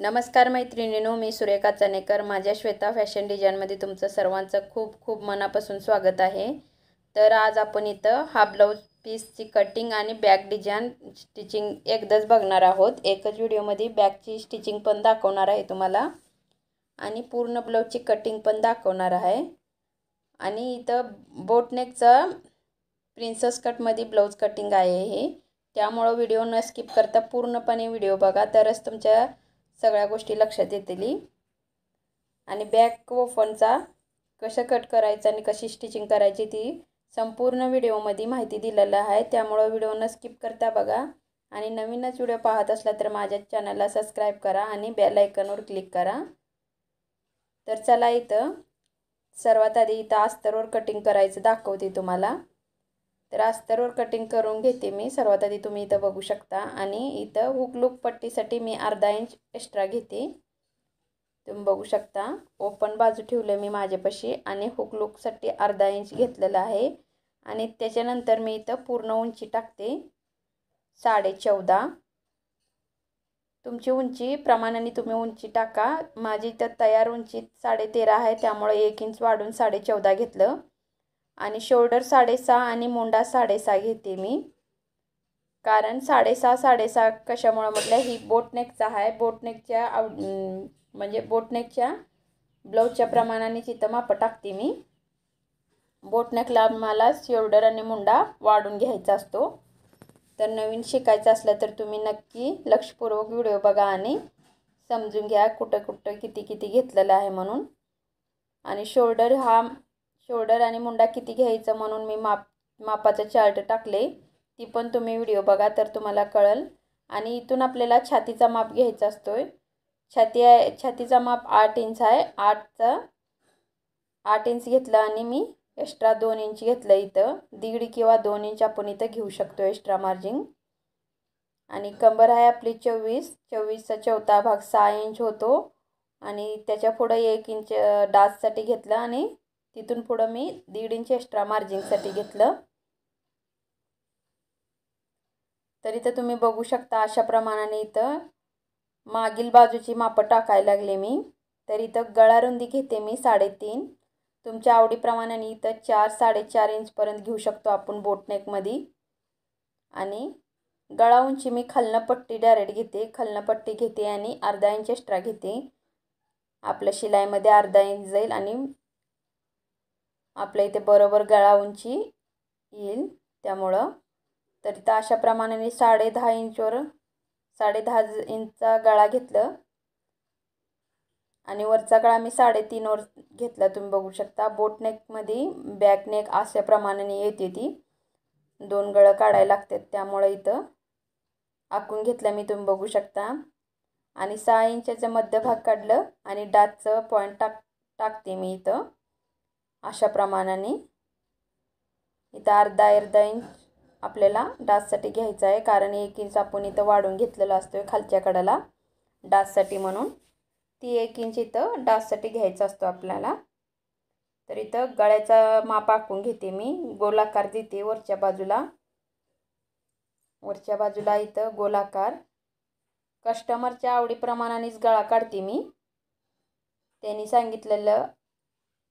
नमस्कार मैत्रिणीनो मी सुरेखा चनेकर माझ्या श्वेता फॅशन डिझाईनमध्ये तुमचं सर्वांचं खूप खूप मनापासून स्वागत आहे तर आज आपण इथं हा ब्लाऊज पीसची कटिंग आणि बॅक डिझाईन स्टिचिंग एकदाच बघणार आहोत एकच व्हिडिओमध्ये बॅकची स्टिचिंग पण दाखवणार आहे तुम्हाला आणि पूर्ण ब्लाऊजची कटिंग पण दाखवणार आहे आणि इथं बोटनेकचं प्रिन्सेस कटमध्ये ब्लाऊज कटिंग आहे हे त्यामुळं व्हिडिओ न स्किप करता पूर्णपणे व्हिडिओ बघा तरच तुमच्या सगळ्या गोष्टी लक्षात येतील आणि बॅक व फोनचा कसं कट करायचं आणि कशी स्टिचिंग करायची ती संपूर्ण व्हिडिओमध्ये माहिती दिलेलं आहे त्यामुळं व्हिडिओ न स्किप करता बघा आणि नवीनच व्हिडिओ पाहत असला तर माझ्या चॅनलला सबस्क्राईब करा आणि बेल आयकनवर क्लिक करा तर चला इथं सर्वात आधी इथं अस्तरवर कटिंग करायचं दाखवते तुम्हाला तर अस्तरवर कटिंग करून घेते मी सर्वात आधी तुम्ही इथं बघू शकता आणि इथं हुक लुक पट्टीसाठी मी अर्धा इंच एक्स्ट्रा घेते तुम्ही बघू शकता ओपन बाजू ठेवले मी माझ्यापाशी आणि हुक लूकसाठी अर्धा इंच घेतलेला आहे आणि त्याच्यानंतर मी इथं पूर्ण उंची टाकते साडे चौदा तुमची उंची प्रमाणाने तुम्ही उंची टाका माझी इथं तयार उंची साडे तेरा आहे त्यामुळे एक इंच वाढून साडेचौदा घेतलं आणि शोल्डर साडेसहा आणि मुंडा साडेसहा घेते मी कारण साडेसहा साडेसहा कशामुळे म्हटलं ही बोटनेकचा आहे बोटनेकच्या आव म्हणजे बोटनेकच्या ब्लाऊजच्या प्रमाणाने तिथं माप टाकते मी बोटनेकला मला शोल्डर आणि मुंडा वाढून घ्यायचा असतो तर नवीन शिकायचं असलं तर तुम्ही नक्की लक्षपूर्वक व्हिडिओ बघा आणि समजून घ्या कुठं कुठं किती किती घेतलेलं आहे म्हणून आणि शोल्डर हा शोल्डर आणि मुंडा किती घ्यायचं म्हणून मी माप मापाचं चार्ट टाकले ती पण तुम्ही व्हिडिओ बघा तर तुम्हाला कळल आणि इथून आपल्याला छातीचा माप घ्यायचा असतो आहे छाती आहे छातीचा माप आठ इंच आहे आठचा आठ इंच घेतलं आणि मी एक्स्ट्रा दोन इंच घेतलं इथं दीड किंवा दोन इंच आपण इथं घेऊ शकतो एक्स्ट्रा मार्जिन आणि कंबर आहे आपली चोवीस चोवीसचा चौथा भाग सहा इंच होतो आणि त्याच्या पुढं एक इंच डाससाठी घेतलं आणि तिथून पुढं मी दीड इंच एक्स्ट्रा मार्जिंगसाठी घेतलं तर इथं तुम्ही बघू शकता अशा प्रमाणाने इथं मागील बाजूची मापं टाकायला लागले मी तर इथं गळारुंदी घेते मी साडेतीन तुमच्या आवडीप्रमाणे इथं चार साडेचार इंचपर्यंत घेऊ शकतो आपण बोटनेकमध्ये आणि गळा उंची मी खलनपट्टी डायरेक्ट घेते खलनपट्टी घेते आणि अर्धा इंच एक्स्ट्रा घेते आपल्या शिलाईमध्ये अर्धा इंच जाईल आणि आपल्या इथे बरोबर गळा उंची येईल त्यामुळं तर इथं अशाप्रमाणे मी साडे दहा इंचवर साडे दहा इंचचा गळा घेतलं आणि वरचा गळा मी साडेतीनवर घेतला तुम्ही बघू शकता बोटनेकमध्ये बॅकनेक अशा प्रमाणाने येते ती दोन गळं काढायला लागतात त्यामुळं इथं आखून घेतलं मी तुम्ही बघू शकता आणि सहा इंचाचं मध्यभाग काढलं आणि डाचचं पॉईंट टाक टाकते मी इथं अशा प्रमाणाने इथं अर्धा अर्धा इंच आपल्याला डाससाठी घ्यायचा आहे कारण एक इंच आपण इथं वाढून घेतलेला असतो आहे खालच्या कडाला डाससाठी म्हणून ती एक इंच इथं डाससाठी घ्यायचा असतो आपल्याला तर इथं गळ्याचा माप आखून घेते मी गोलाकार देते वरच्या बाजूला वरच्या बाजूला इथं गोलाकार कस्टमरच्या आवडीप्रमाणानेच गळा काढते मी त्यांनी सांगितलेलं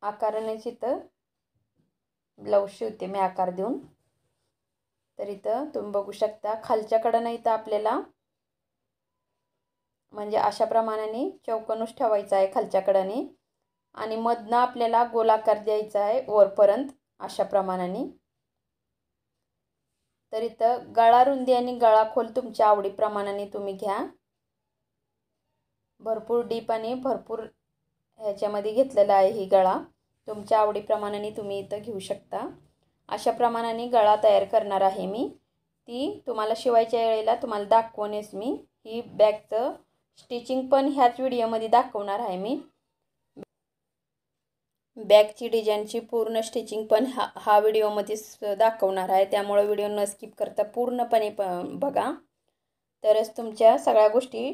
आकारानेच इथं ब्लाऊज शिवते मी आकार देऊन तर इथं तुम्ही बघू शकता खालच्या नाही इथं आपल्याला म्हणजे अशा प्रमाणाने चौकनूस ठेवायचा आहे खालच्या आणि मधनं आपल्याला गोलाकार द्यायचा आहे वरपर्यंत अशा प्रमाणाने तर इथं गळा रुंदी आणि गळा खोल तुमच्या आवडीप्रमाणाने तुम्ही घ्या भरपूर डीप आणि भरपूर ह्याच्यामध्ये घेतलेला आहे ही गळा तुमच्या आवडीप्रमाणाने तुम्ही इथं घेऊ शकता अशा प्रमाणाने गळा तयार करणार आहे मी ती तुम्हाला शिवायच्या वेळेला तुम्हाला दाखवणेच मी ही बॅगचं स्टिचिंग पण ह्याच व्हिडिओमध्ये दाखवणार आहे मी बॅगची डिझाईनची पूर्ण स्टिचिंग पण हा हा व्हिडिओमध्येच दाखवणार आहे त्यामुळं व्हिडिओ न स्किप करता पूर्णपणे प बघा तरच तुमच्या सगळ्या गोष्टी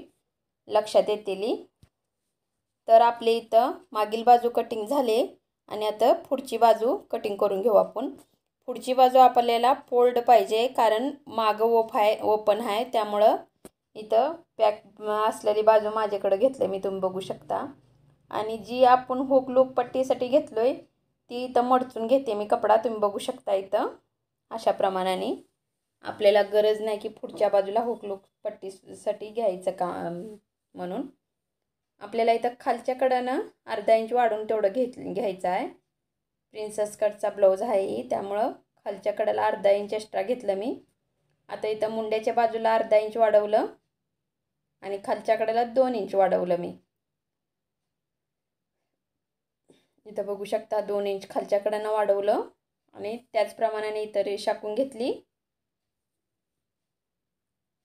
लक्षात येतील तर आपले इथं मागील बाजू कटिंग झाले आणि आता पुढची बाजू कटिंग करून घेऊ आपण पुढची बाजू आपल्याला फोल्ड पाहिजे कारण मागं ओफ आहे ओपन आहे त्यामुळं इथं पॅक असलेली बाजू माझ्याकडं घेतलं मी तुम्ही बघू शकता आणि जी आपण हुक लूक पट्टीसाठी घेतलो आहे ती इथं मडचून घेते मी कपडा तुम्ही बघू शकता इथं अशा प्रमाणाने आपल्याला गरज नाही की पुढच्या बाजूला हुक लूक पट्टीसाठी घ्यायचं का म्हणून आपल्याला इथं खालच्या ना अर्धा इंच वाढून तेवढं घेत घ्यायचं आहे प्रिन्सेस कटचा ब्लाऊज आहे त्यामुळं खालच्या अर्धा इंच एक्स्ट्रा घेतलं मी आता इथं मुंड्याच्या बाजूला अर्धा इंच वाढवलं आणि खालच्या दोन इंच वाढवलं मी इथं बघू शकता दोन इंच खालच्या वाढवलं आणि त्याचप्रमाणाने इथं शाकून घेतली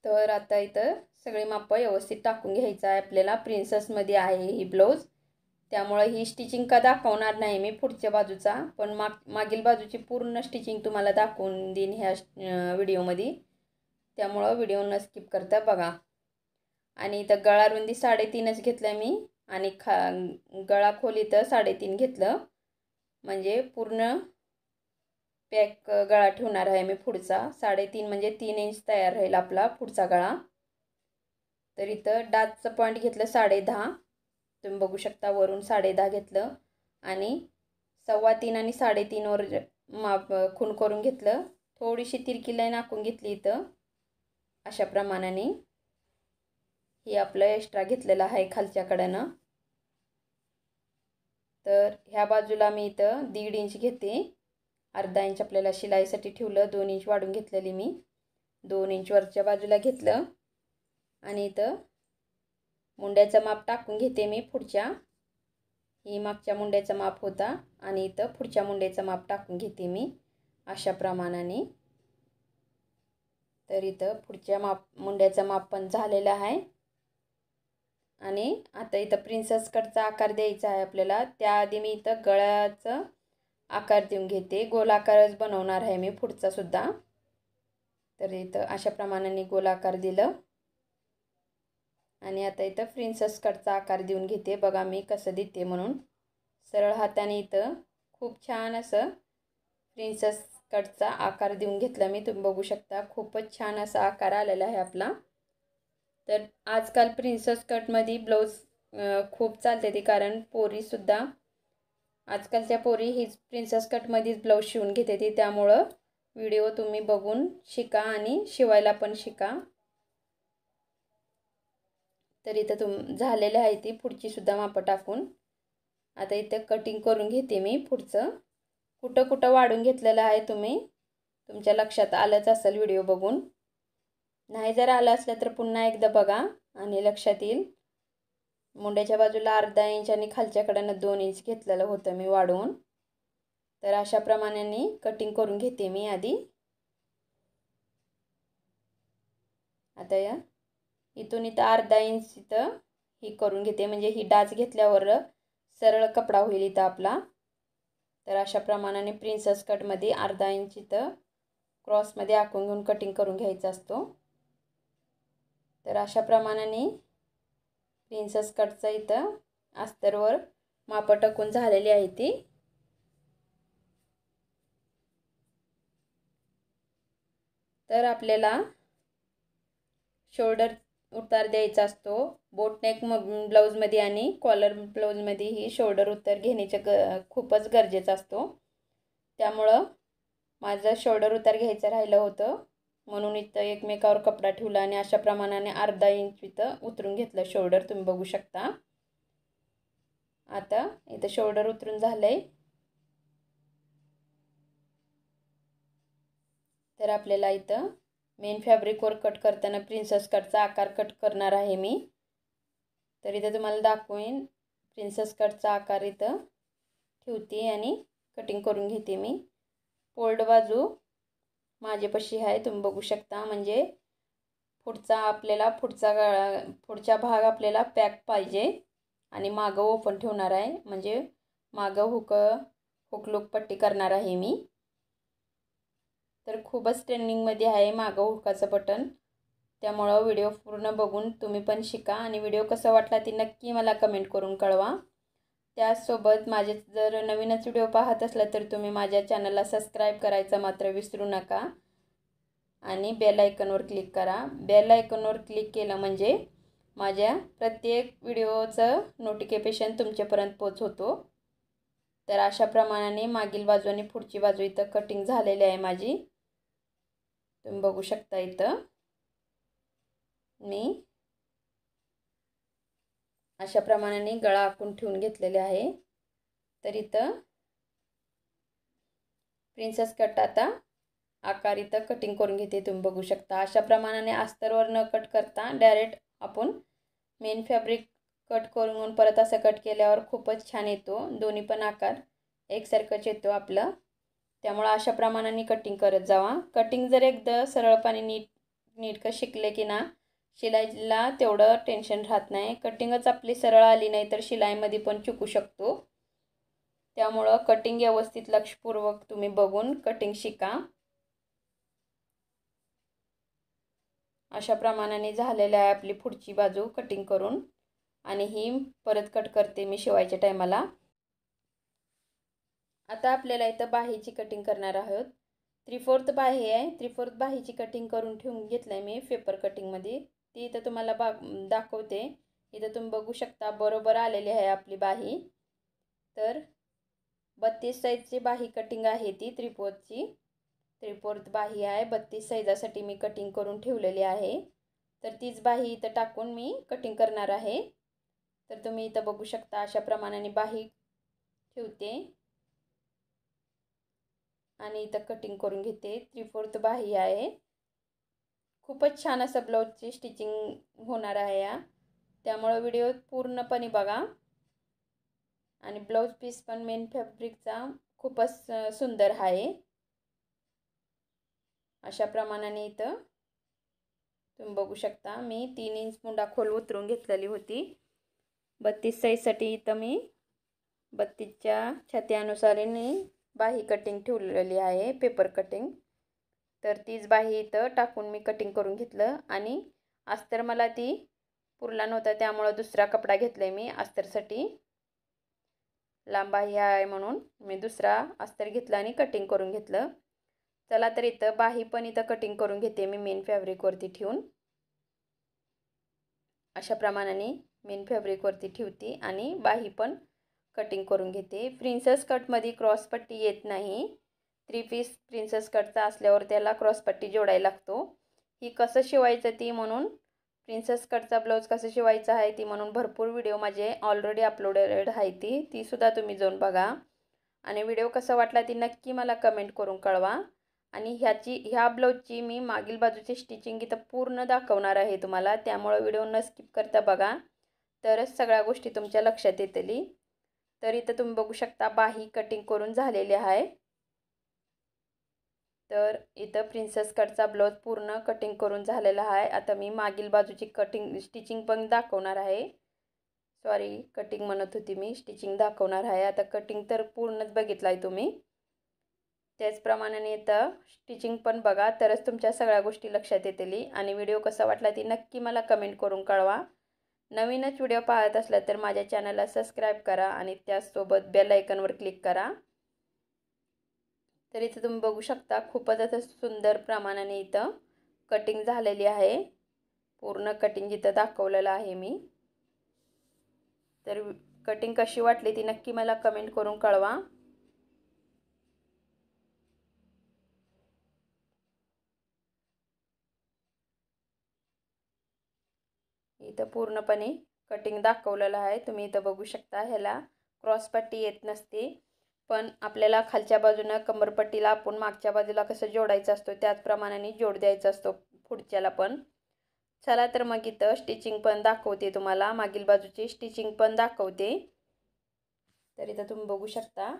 तर आता इथं सगळी माप व्यवस्थित टाकून घ्यायचं आहे आपल्याला प्रिन्सेसमध्ये आहे ही ब्लाऊज त्यामुळं ही स्टिचिंग का दाखवणार नाही मी पुढच्या बाजूचा पण माग मागील बाजूची पूर्ण स्टिचिंग तुम्हाला दाखवून देईन ह्या व्हिडिओमध्ये त्यामुळं व्हिडिओ न स्किप करता बघा आणि इथं रुंदी साडेतीनच घेतलं मी आणि खा खोली तर साडेतीन घेतलं म्हणजे पूर्ण पॅक गळा ठेवणार आहे मी पुढचा साडेतीन म्हणजे तीन इंच तयार राहील आपला पुढचा गळा तर इथं डाचचं पॉईंट घेतलं साडे दहा तुम्ही बघू शकता वरून साडे दहा घेतलं आणि सव्वा तीन आणि साडेतीनवर माप खून करून घेतलं थोडीशी तिरकी लाईन आखून घेतली इथं अशा प्रमाणाने हे आपलं एक्स्ट्रा घेतलेलं आहे खालच्याकडनं तर ह्या बाजूला मी इथं दीड इंच घेते अर्धा इंच आपल्याला शिलाईसाठी ठेवलं दोन इंच वाढून घेतलेली मी दोन इंच वरच्या बाजूला घेतलं आणि इथं मुंड्याचं माप टाकून घेते मी पुढच्या ही मागच्या मुंड्याचं माप होता आणि इथं पुढच्या मुंड्याचं माप टाकून घेते मी अशा प्रमाणाने तर इथं पुढच्या माप मुंड्याचं माप पण झालेलं आहे आणि आता इथं प्रिन्सेस कटचा आकार द्यायचा आहे आपल्याला त्याआधी मी इथं गळ्याचं आकार देऊन घेते गोलाकारच बनवणार आहे मी पुढचा सुद्धा तर इथं अशा प्रमाणाने गोलाकार दिलं आणि आता इथं प्रिन्सेस कटचा आकार देऊन घेते बघा मी कसं देते म्हणून सरळ हाताने इथं खूप छान असं प्रिन्सेस कटचा आकार देऊन घेतला मी तुम्ही बघू शकता खूपच छान असा आकार आलेला आहे आपला तर आजकाल प्रिन्सेस कटमध्ये ब्लाऊज खूप चालते ते कारण पोरीसुद्धा आजकालच्या पोरी हीच प्रिन्सेस कटमध्येच ब्लाऊज शिवून घेते ती त्यामुळं व्हिडिओ तुम्ही बघून शिका आणि शिवायला पण शिका तर इथं तुम झालेली आहे ती पुढचीसुद्धा माप टाकून आता इथं कटिंग करून घेते मी पुढचं कुठं कुठं वाढून घेतलेलं आहे तुम्ही तुमच्या लक्षात आलंच असेल व्हिडिओ बघून नाही जर आलं असलं तर पुन्हा एकदा बघा आणि लक्षात येईल मुंड्याच्या बाजूला अर्धा इंच आणि खालच्याकडनं दोन इंच घेतलेलं होतं मी वाढवून तर अशा प्रमाणाने कटिंग करून घेते मी आधी आता या इथून इथं अर्धा इंच इथं ही करून घेते म्हणजे ही डाच घेतल्यावर सरळ कपडा होईल इथं आपला तर अशा प्रमाणाने प्रिन्सेस कटमध्ये अर्धा इंच इथं क्रॉसमध्ये आखून घेऊन कटिंग करून घ्यायचा असतो तर अशा प्रमाणाने प्रिन्सेस कटचा इथं अस्तरवर मापं टाकून झालेली आहे ती तर आपल्याला शोल्डर उतार द्यायचा असतो बोटनेक म ब्लाऊजमध्ये आणि कॉलर ब्लाऊजमध्ये ही शोल्डर उतार घेण्याच्या ग खूपच गरजेचा असतो त्यामुळं माझं शोल्डर उतार घ्यायचं राहिलं होतं म्हणून इथं एकमेकावर कपडा ठेवला आणि अशा प्रमाणाने अर्धा इंच इथं उतरून घेतलं शोल्डर तुम्ही बघू शकता आता इथं शोल्डर उतरून झालंय तर आपल्याला इथं मेन फॅब्रिकवर कट करताना प्रिन्सेस कटचा आकार कट करणार आहे मी तर इथं तुम्हाला दाखवेन प्रिन्सेस कटचा आकार इथं ठेवते आणि कटिंग करून घेते मी फोल्ड बाजू माझेपाशी आहे तुम्ही बघू शकता म्हणजे पुढचा आपल्याला पुढचा गाळा पुढचा भाग आपल्याला पॅक पाहिजे आणि मागं ओपन ठेवणार आहे म्हणजे मागं हुक लुक पट्टी करणार आहे मी तर खूपच ट्रेंडिंगमध्ये आहे मागं हुकाचं बटन त्यामुळं व्हिडिओ पूर्ण बघून तुम्ही पण शिका आणि व्हिडिओ कसा वाटला ती नक्की मला कमेंट करून कळवा त्यासोबत माझे जर नवीनच व्हिडिओ पाहत असला तर तुम्ही माझ्या चॅनलला सबस्क्राईब करायचं मात्र विसरू नका आणि बेल आयकॉनवर क्लिक करा बेल आयकॉनवर क्लिक केलं म्हणजे माझ्या प्रत्येक व्हिडिओचं नोटिफिकेशन तुमच्यापर्यंत पोचवतो तर अशा प्रमाणाने मागील बाजू आणि पुढची बाजू इथं कटिंग झालेली आहे माझी तुम्ही बघू शकता इथं मी अशा प्रमाणाने गळा आखून ठेवून घेतलेले आहे तर इथं प्रिन्सेस कट आता आकार इथं कटिंग करून घेते तुम्ही बघू शकता अशा प्रमाणाने अस्तरवर न कट करता डायरेक्ट आपण मेन फॅब्रिक कट करून परत असं कट केल्यावर खूपच छान येतो दोन्ही पण आकार एकसारखंच येतो आपलं त्यामुळं अशा प्रमाणाने कटिंग करत जावा कटिंग जर एकदा सरळपणे नीट नीटकं शिकले की ना शिलाईला तेवढं टेन्शन राहत नाही कटिंगच आपली सरळ आली नाही तर शिलाईमध्ये पण चुकू शकतो त्यामुळं कटिंग व्यवस्थित लक्षपूर्वक तुम्ही बघून कटिंग शिका अशा प्रमाणाने झालेलं आहे आपली पुढची बाजू कटिंग करून आणि ही परत कट करते मी शिवायच्या टायमाला आता आपल्याला इथं बाहीची कटिंग करणार आहोत थ्री फोर्थ बाही आहे थ्री फोर्थ बाहीची कटिंग करून ठेवून घेतलं आहे मी पेपर कटिंगमध्ये ती इथं तुम्हाला बा दाखवते इथं तुम्ही बघू शकता बरोबर आलेली आहे आपली बाही तर बत्तीस साईजची बाही कटिंग आहे ती त्रिपोरची त्रिपोर बाही आहे बत्तीस साईजासाठी मी कटिंग करून ठेवलेली आहे तर तीच बाही इथं टाकून मी कटिंग करणार आहे तर तुम्ही इथं बघू शकता अशा प्रमाणाने बाही ठेवते आणि इथं कटिंग करून घेते थ्री बाही आहे खूपच छान असं ब्लाऊजची स्टिचिंग होणार आहे या त्यामुळं व्हिडिओ पूर्णपणे बघा आणि ब्लाऊज पीस पण मेन फॅब्रिकचा खूपच सुंदर आहे अशा प्रमाणाने इथं तुम्ही बघू शकता मी तीन इंच मुंडा खोल उतरून घेतलेली होती बत्तीस साईजसाठी इथं मी बत्तीसच्या छात्यानुसार बाही कटिंग ठेवलेली आहे पेपर कटिंग तर तीच बाही इथं टाकून मी कटिंग करून घेतलं आणि अस्तर मला ती पुरला नव्हता त्यामुळं दुसरा कपडा घेतला आहे मी अस्तरसाठी लांब आहे म्हणून मी दुसरा अस्तर घेतला आणि कटिंग करून घेतलं चला तर इथं बाही पण इथं कटिंग करून घेते मी मेन फॅब्रिकवरती ठेवून अशा प्रमाणाने मेन फॅब्रिकवरती ठेवते आणि बाही पण कटिंग करून घेते प्रिन्सेस कटमध्ये क्रॉसपट्टी येत नाही थ्री पीस प्रिन्सेस कटचा असल्यावर त्याला क्रॉसपट्टी जोडायला लागतो ही कसं शिवायचं ती म्हणून प्रिन्सेस कटचा ब्लाऊज कसं शिवायचा आहे ती म्हणून भरपूर व्हिडिओ माझे ऑलरेडी अपलोडेड आहे ती तीसुद्धा तुम्ही जाऊन बघा आणि व्हिडिओ कसा वाटला ती नक्की मला कमेंट करून कळवा आणि ह्याची ह्या ब्लाऊजची मी मागील बाजूची स्टिचिंग इथं पूर्ण दाखवणार आहे तुम्हाला त्यामुळं व्हिडिओ न स्किप करता बघा तरच सगळ्या गोष्टी तुमच्या लक्षात येतली तर इथं तुम्ही बघू शकता बाही कटिंग करून झालेली आहे तर इथं प्रिन्सेस कटचा ब्लाउज पूर्ण कटिंग करून झालेला आहे आता मी मागील बाजूची कटिंग स्टिचिंग पण दाखवणार आहे सॉरी कटिंग म्हणत होती मी स्टिचिंग दाखवणार आहे आता कटिंग तर पूर्णच बघितलं आहे तुम्ही त्याचप्रमाणे इथं स्टिचिंग पण बघा तरच तुमच्या सगळ्या गोष्टी लक्षात येतील आणि व्हिडिओ कसा वाटला ती नक्की मला कमेंट करून कळवा नवीनच व्हिडिओ पाहत असला तर माझ्या चॅनलला सबस्क्राईब करा आणि त्याचसोबत बेल आयकनवर क्लिक करा तर इथं तुम्ही बघू शकता खूपच असं सुंदर प्रमाणाने इथं कटिंग झालेली आहे पूर्ण कटिंग इथं दाखवलेलं आहे मी तर कटिंग कशी वाटली ती नक्की मला कमेंट करून कळवा इथं पूर्णपणे कटिंग दाखवलेलं आहे तुम्ही इथं बघू शकता ह्याला क्रॉसपट्टी येत नसते पण आपल्याला खालच्या बाजूनं कंबरपट्टीला आपण मागच्या बाजूला कसं जोडायचं असतो त्याचप्रमाणे जोड द्यायचा असतो पुढच्याला पण चला तर मग इथं स्टिचिंग पण दाखवते तुम्हाला मागील बाजूची स्टिचिंग पण दाखवते तर इथं तुम्ही बघू शकता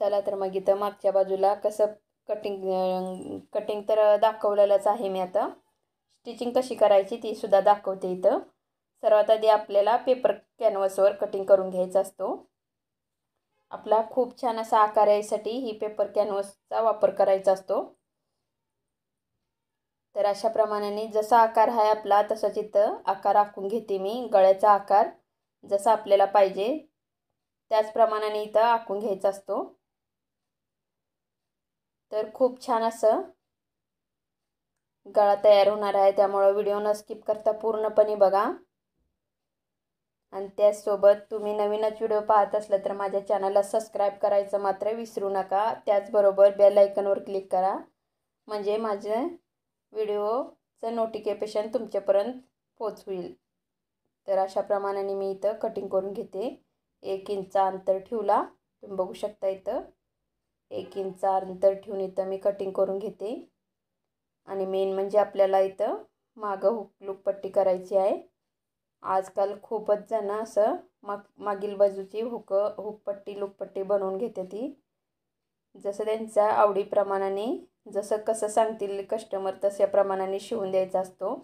चला तर मग इथं मागच्या बाजूला कसं कटिंग कटिंग तर दाखवलेलंच आहे मी आता स्टिचिंग कशी करायची ती सुद्धा दाखवते इथं सर्वात आधी आपल्याला पेपर कॅनव्हासवर कटिंग करून घ्यायचा असतो आपला खूप छान असा आकार यायसाठी ही पेपर कॅनव्हसचा वापर करायचा असतो तर अशा प्रमाणाने जसा आकार आहे आपला तसाच इथं आकार आखून घेते मी गळ्याचा आकार जसा आपल्याला पाहिजे त्याचप्रमाणाने इथं आखून घ्यायचा असतो तर खूप छान असं गळा तयार होणार आहे त्यामुळं व्हिडिओ न स्किप करता पूर्णपणे बघा आणि त्याचसोबत तुम्ही नवीनच व्हिडिओ पाहत असला तर माझ्या चॅनलला सबस्क्राईब करायचं मात्र विसरू नका त्याचबरोबर बेल आयकनवर क्लिक करा म्हणजे माझे व्हिडिओचं नोटिफिकेशन तुमच्यापर्यंत होईल तर अशाप्रमाणे मी इथं कटिंग करून घेते एक इंच अंतर ठेवला तुम्ही बघू शकता इथं एक इंच अंतर ठेवून इथं मी कटिंग करून घेते आणि मेन म्हणजे आपल्याला इथं मागं हुक पट्टी करायची आहे आजकाल खूपच जण असं माग मागील बाजूची हुकं हुकपट्टी लुकपट्टी बनवून घेते ती जसं त्यांच्या आवडीप्रमाणाने जसं कसं सांगतील कस्टमर तशा प्रमाणाने शिवून द्यायचा असतो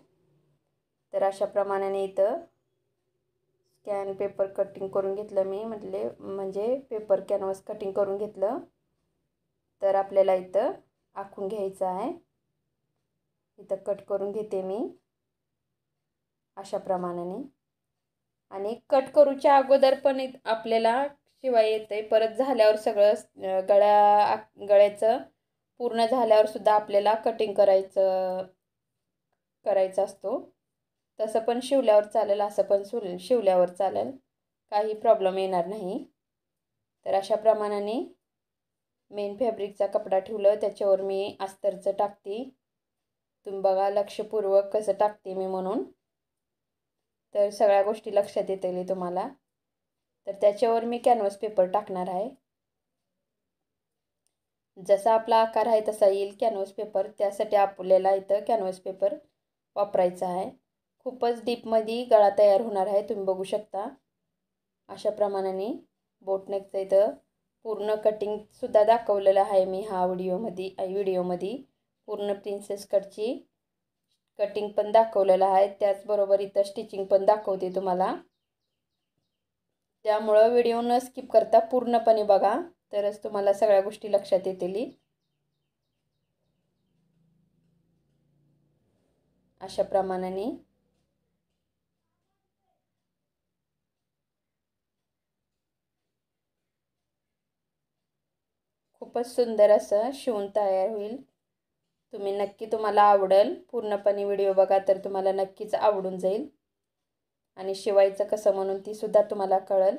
तर अशा प्रमाणाने इथं स्कॅन पेपर कटिंग करून घेतलं मी म्हटले म्हणजे पेपर कॅनव्हास कटिंग करून घेतलं तर आपल्याला इथं आखून घ्यायचं आहे इथं कट करून घेते मी अशा प्रमाणाने आणि कट करूच्या अगोदर पण आपल्याला शिवाय येते परत झाल्यावर सगळं गळ्या गळ्याचं पूर्ण झाल्यावर सुद्धा आपल्याला कटिंग करायचं करायचा असतो तसं पण शिवल्यावर चालेल असं पण सुल शिवल्यावर चालेल काही प्रॉब्लेम येणार नाही तर अशा प्रमाणाने मेन फॅब्रिकचा कपडा ठेवलं त्याच्यावर मी अस्तरचं टाकते तुम्ही बघा लक्षपूर्वक कसं टाकते मी म्हणून तर सगळ्या गोष्टी लक्षात येतील तुम्हाला तर त्याच्यावर मी कॅनव्हस पेपर टाकणार आहे जसा आपला आकार आहे तसा येईल कॅनव्हास पेपर त्यासाठी आपल्याला इथं कॅनव्हास पेपर वापरायचा आहे खूपच डीपमध्ये गळा तयार होणार आहे तुम्ही बघू शकता अशा प्रमाणाने बोटनेकचं इथं पूर्ण कटिंगसुद्धा दाखवलेलं आहे मी हा व्हिडिओमध्ये व्हिडिओमध्ये पूर्ण प्रिन्सेस कटची कटिंग पण दाखवलेलं आहे त्याचबरोबर इथं स्टिचिंग पण दाखवते तुम्हाला त्यामुळं व्हिडिओ न स्किप करता पूर्णपणे बघा तरच तुम्हाला सगळ्या गोष्टी लक्षात येतील अशा प्रमाणाने खूपच सुंदर असं शिवून तयार होईल तुम्ही नक्की तुम्हाला आवडेल पूर्णपणे व्हिडिओ बघा तर तुम्हाला नक्कीच आवडून जाईल आणि शिवायचं कसं म्हणून तीसुद्धा तुम्हाला कळेल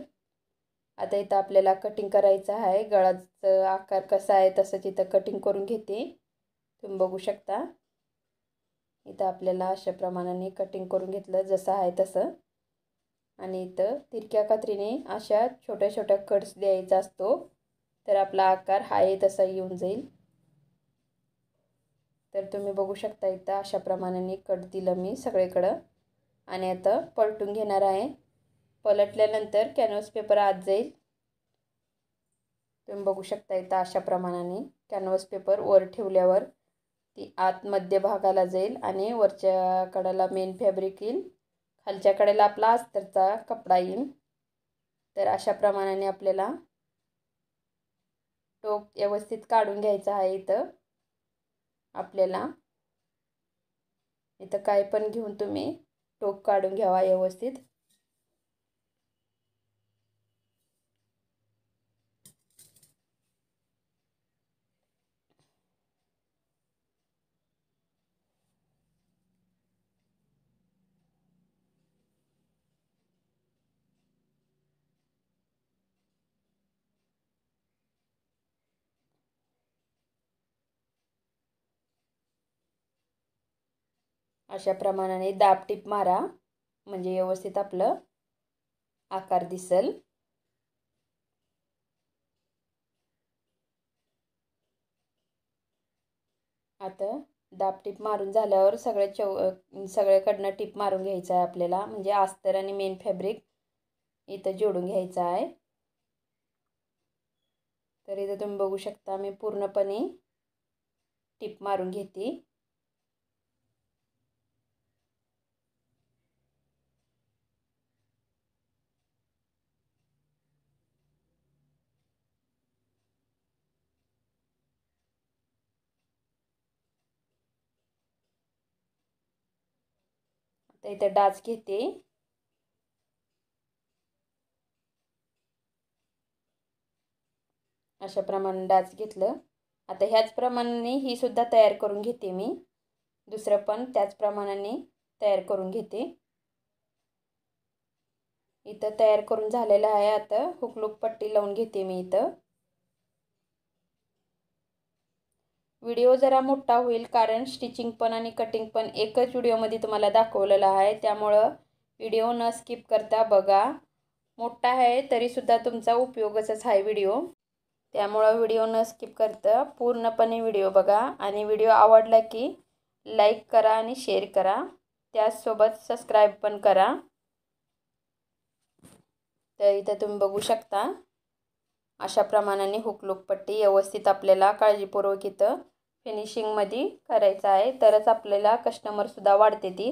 आता इथं आपल्याला कटिंग करायचं आहे गळाचं आकार कसा आहे तसं तिथं कटिंग करून घेते तुम्ही बघू शकता इथं आपल्याला अशा प्रमाणाने कटिंग करून घेतलं जसं आहे तसं आणि इथं तिरक्या कात्रीने अशा छोट्या छोट्या कट्स द्यायचा असतो तर आपला आकार हा आहे तसा येऊन जाईल तर तुम्ही बघू शकता इथं अशा प्रमाणाने कट दिलं मी सगळीकडं आणि आता पलटून घेणार आहे पलटल्यानंतर कॅनव्हास पेपर आत जाईल तुम्ही बघू शकता इथं अशा प्रमाणाने कॅनव्हास पेपर वर ठेवल्यावर ती आत मध्यभागाला जाईल आणि वरच्या कडेला मेन फॅब्रिक येईल खालच्या कडेला आपला अस्तरचा कपडा येईल तर अशा प्रमाणाने आपल्याला टोक व्यवस्थित काढून घ्यायचा आहे इथं आपल्याला इथं काय पण घेऊन तुम्ही टोक काढून घ्यावा व्यवस्थित अशा प्रमाणाने दाबटीप मारा म्हणजे व्यवस्थित आपलं आकार दिसल आता दाब टीप मारून झाल्यावर सगळ्या चौ सगळ्याकडनं टीप मारून घ्यायचं आहे आपल्याला म्हणजे आस्तर आणि मेन फॅब्रिक इथं जोडून घ्यायचं आहे तर इथं तुम्ही बघू शकता मी पूर्णपणे टीप मारून घेते तर इथं डाच घेते अशा प्रमाणे डाच घेतलं आता ह्याच प्रमाणाने ही सुद्धा तयार करून घेते मी दुसरं पण त्याच प्रमाणाने तयार करून घेते इथं तयार करून झालेलं आहे आता हुकलूक पट्टी लावून घेते मी इथं व्हिडिओ जरा मोठा होईल कारण स्टिचिंग पण आणि कटिंग पण एकच व्हिडिओमध्ये तुम्हाला दाखवलेला आहे त्यामुळं व्हिडिओ न स्किप करता बघा मोठा आहे तरीसुद्धा तुमचा उपयोगच आहे व्हिडिओ त्यामुळं व्हिडिओ न स्किप करता पूर्णपणे व्हिडिओ बघा आणि व्हिडिओ आवडला की लाईक करा आणि शेअर करा त्याचसोबत सबस्क्राईब पण करा तर इथं तुम्ही बघू शकता अशा प्रमाणाने हुकलुकपट्टी व्यवस्थित आपल्याला काळजीपूर्वक इथं फिनिशिंगमध्ये करायचं आहे तरच आपल्याला कस्टमरसुद्धा वाढते ती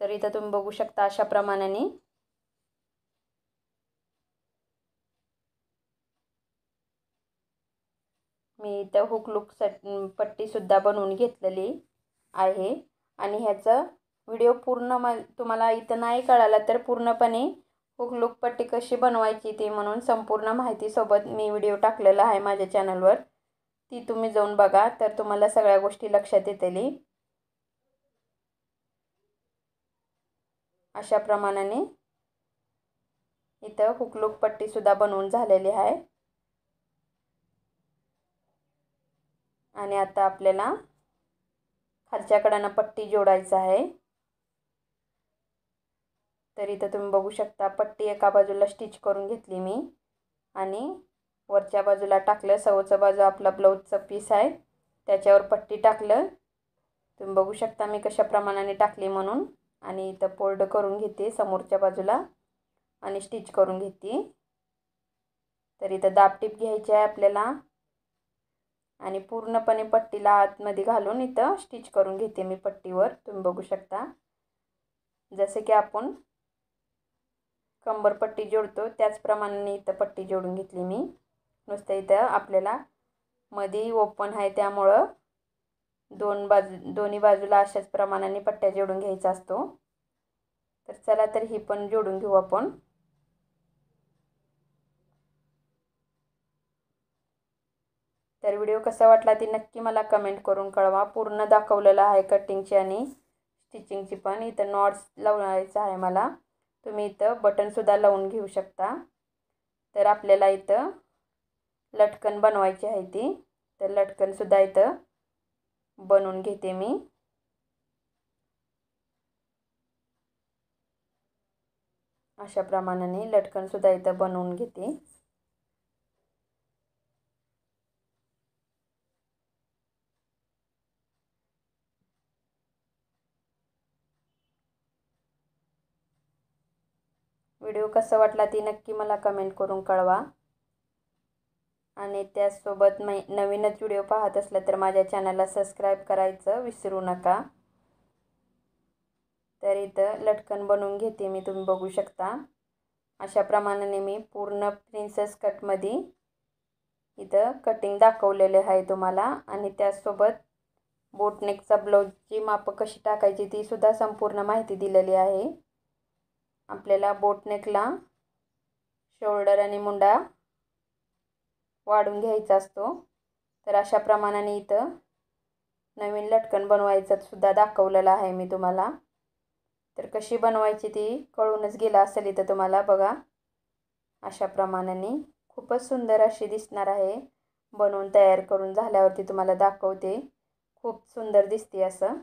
तर इथं तुम्ही बघू शकता अशा प्रमाणाने मी इथं हुक लुक पट्टी पट्टीसुद्धा बनवून घेतलेली आहे आणि ह्याचं व्हिडिओ पूर्ण म तुम्हाला इथं नाही कळाला तर पूर्णपणे हुक लुक पट्टी कशी बनवायची ती म्हणून संपूर्ण माहितीसोबत मी व्हिडिओ टाकलेला आहे माझ्या चॅनलवर ती तुम्ही जाऊन बघा तर तुम्हाला सगळ्या गोष्टी लक्षात येतील अशा प्रमाणाने इथं हुकलूक पट्टीसुद्धा बनवून झालेली आहे आणि आता आपल्याला खालच्याकडनं पट्टी जोडायचं आहे तर इथं तुम्ही बघू शकता पट्टी एका बाजूला स्टिच करून घेतली मी आणि वरच्या बाजूला टाकलं सवचं बाजू आपला ब्लाऊजचं पीस आहे त्याच्यावर पट्टी टाकलं तुम्ही बघू शकता मी कशा प्रमाणाने टाकली म्हणून आणि इथं फोल्ड करून घेते समोरच्या बाजूला आणि स्टिच करून घेते तर इथं दाबटीप घ्यायची आहे आपल्याला आणि पूर्णपणे पट्टीला आतमध्ये घालून इथं स्टिच करून घेते मी पट्टीवर तुम्ही बघू शकता जसे की आपण कंबरपट्टी जोडतो त्याचप्रमाणे इथं पट्टी जोडून घेतली मी नुसतं इथं आपल्याला मध्ये ओपन आहे त्यामुळं दोन बाजू दोन्ही बाजूला अशाच प्रमाणाने पट्ट्या जोडून घ्यायचा असतो तर चला तर ही पण जोडून घेऊ आपण तर व्हिडिओ कसा वाटला ती नक्की मला कमेंट करून कळवा पूर्ण दाखवलेलं आहे कटिंगची आणि स्टिचिंगची पण इथं नॉट्स लावायचं आहे मला तुम्ही इथं बटनसुद्धा लावून घेऊ शकता तर आपल्याला इथं लटकन बनवायची आहे ती तर लटकनसुद्धा इथं बनवून घेते मी अशा प्रमाणाने लटकनसुद्धा इथं बनवून घेते व्हिडिओ कसा वाटला ती नक्की मला कमेंट करून कळवा आणि त्यासोबत मै नवीनच व्हिडिओ पाहत असला तर माझ्या चॅनलला सबस्क्राईब करायचं विसरू नका तर इथं लटकन बनवून घेते मी तुम्ही बघू शकता अशा प्रमाणाने मी पूर्ण प्रिन्सेस कटमध्ये इथं कटिंग दाखवलेले आहे तुम्हाला आणि त्याचसोबत बोटनेकचा ब्लाऊजची मापं कशी टाकायची ती सुद्धा संपूर्ण माहिती दिलेली आहे आपल्याला बोटनेकला शोल्डर आणि मुंडा वाढून घ्यायचा असतो तर अशा प्रमाणाने इथं नवीन लटकन बनवायचं सुद्धा दाखवलेलं आहे मी तुम्हाला तर कशी बनवायची ती कळूनच गेला असेल इथं तुम्हाला बघा अशा प्रमाणाने खूपच सुंदर अशी दिसणार आहे बनवून तयार करून झाल्यावरती तुम्हाला दाखवते खूप सुंदर दिसते असं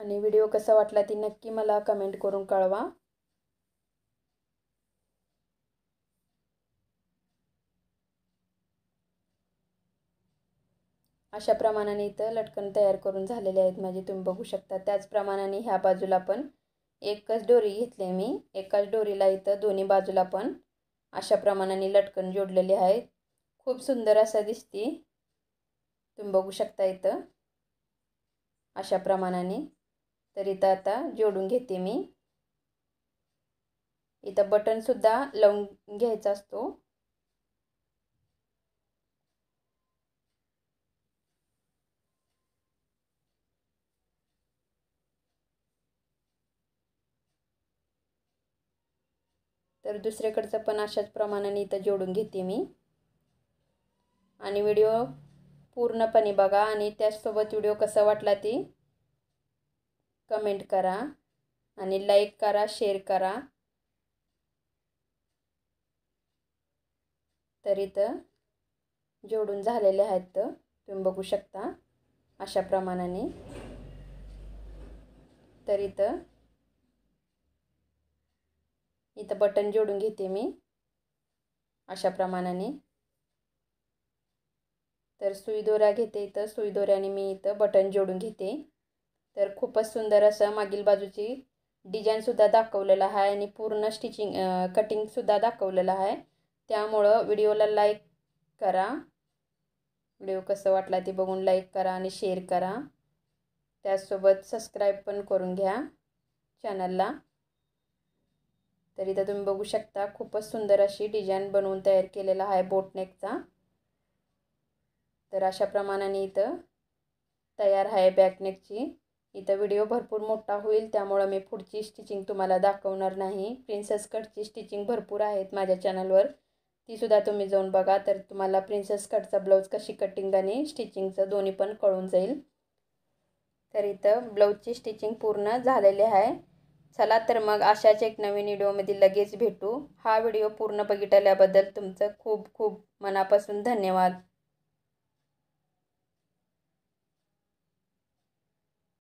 आणि व्हिडिओ कसा वाटला ती नक्की मला कमेंट करून कळवा अशा प्रमाणाने इथं लटकन तयार करून झालेले आहेत माझे तुम्ही बघू शकता त्याचप्रमाणाने ह्या बाजूला पण एकच डोरी घेतली मी एकाच डोरीला इथं दोन्ही बाजूला पण अशा प्रमाणाने लटकन जोडलेले आहेत खूप सुंदर असं दिसते तुम्ही बघू शकता इथं अशा प्रमाणाने तर इथं आता जोडून घेते मी इथं बटनसुद्धा लावून घ्यायचा असतो तर दुसऱ्याकडचं पण अशाच प्रमाणाने इथं जोडून घेते मी आणि व्हिडिओ पूर्णपणे बघा आणि त्याचसोबत व्हिडिओ कसा वाटला ती कमेंट करा आणि लाईक करा शेअर करा तर इथं जोडून झालेले आहेत तर तुम्ही बघू शकता अशा प्रमाणाने तर इथं इथं बटन जोडून घेते मी अशा प्रमाणाने तर सुई घेते इथं सुई दोऱ्याने मी इथं बटन जोडून घेते तर खूपच सुंदर असं मागील बाजूची डिझाईनसुद्धा दाखवलेलं आहे आणि पूर्ण स्टिचिंग कटिंगसुद्धा दाखवलेलं आहे त्यामुळं व्हिडिओला लाईक करा व्हिडिओ कसं वाटला ते बघून लाईक करा आणि शेअर करा त्याचसोबत सबस्क्राईब पण करून घ्या चॅनलला तर इथं तुम्ही बघू शकता खूपच सुंदर अशी डिझाईन बनवून तयार केलेला आहे बोटनेकचा तर अशा प्रमाणाने इथं तयार आहे बॅकनेकची इथं व्हिडिओ भरपूर मोठा होईल त्यामुळं मी पुढची स्टिचिंग तुम्हाला दाखवणार नाही प्रिन्सेस कटची स्टिचिंग भरपूर आहेत माझ्या चॅनलवर तीसुद्धा तुम्ही जाऊन बघा तर तुम्हाला प्रिन्सेस कटचा ब्लाऊज कशी कटिंग आणि स्टिचिंगचं दोन्ही पण कळून जाईल तर इथं ब्लाऊजची स्टिचिंग पूर्ण झालेली आहे चला तर मग अशाच एक नवीन व्हिडिओमध्ये लगेच भेटू हा व्हिडिओ पूर्ण बघितल्याबद्दल तुमचं खूप खूप मनापासून धन्यवाद